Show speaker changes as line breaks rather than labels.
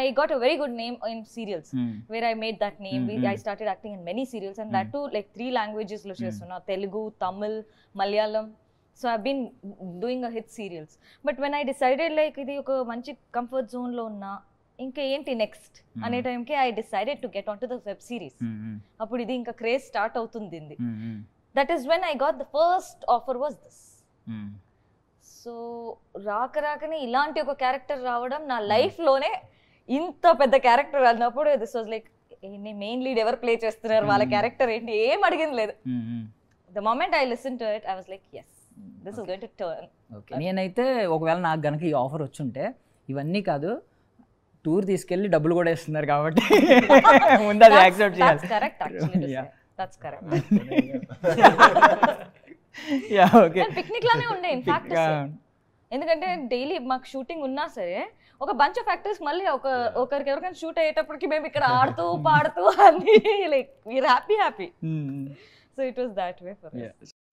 I got a very good name in serials where I made that name I started acting in many serials and that too like three languages లో చేస్తున్నా Telugu Tamil Malayalam so I been doing a hit serials but when I decided like ఇది ఒక మంచి comfort zone లో ఉన్నా ఇంకా ఏంటి next hmm. అనే టైంకి I decided to get on to the web series అప్పుడు ఇది ఇంకా క్రేజ్ స్టార్ట్ అవుతుంది that is when I got the first offer was this so రాక రాకనే ఇలాంటి ఒక క్యారెక్టర్ రావడం నా లైఫ్లోనే hmm. లోనే ఇంత పెద్ద క్యారెక్టర్ అన్నప్పుడు this was like main lead ఎవరు ప్లే చేస్తున్నారు వాళ్ళ hmm. క్యారెక్టర్ ఏంటి ఏం అడిగింది లేదు the moment I listen to it I was like yes this is going to turn నేనైతే ఒకవేళ నాకు గనక ఈ ఆఫర్ వచ్చుంటే ఇవన్నీ కాదు టూర్ తీసుకెళ్ళి డబ్బులు కూడా ఇస్తున్నారు కాబట్టి ముందు అది యాక్సెప్ట్ చేయాలి correct that's correct yeah okay picnic లానే ఉండే ఫ్యాక్ట్ ఎందుకంటే డైలీ మాకు షూటింగ్ ఉన్నా సరే ఒక బంచ్ ఆఫ్ యాక్టర్స్ మళ్ళీ ఒక ఒకరికి ఎవరికైనా షూట్ అయ్యేటప్పటికి మేము ఇక్కడ ఆడుతూ పాడుతూ అని like we're happy happy so it was that way for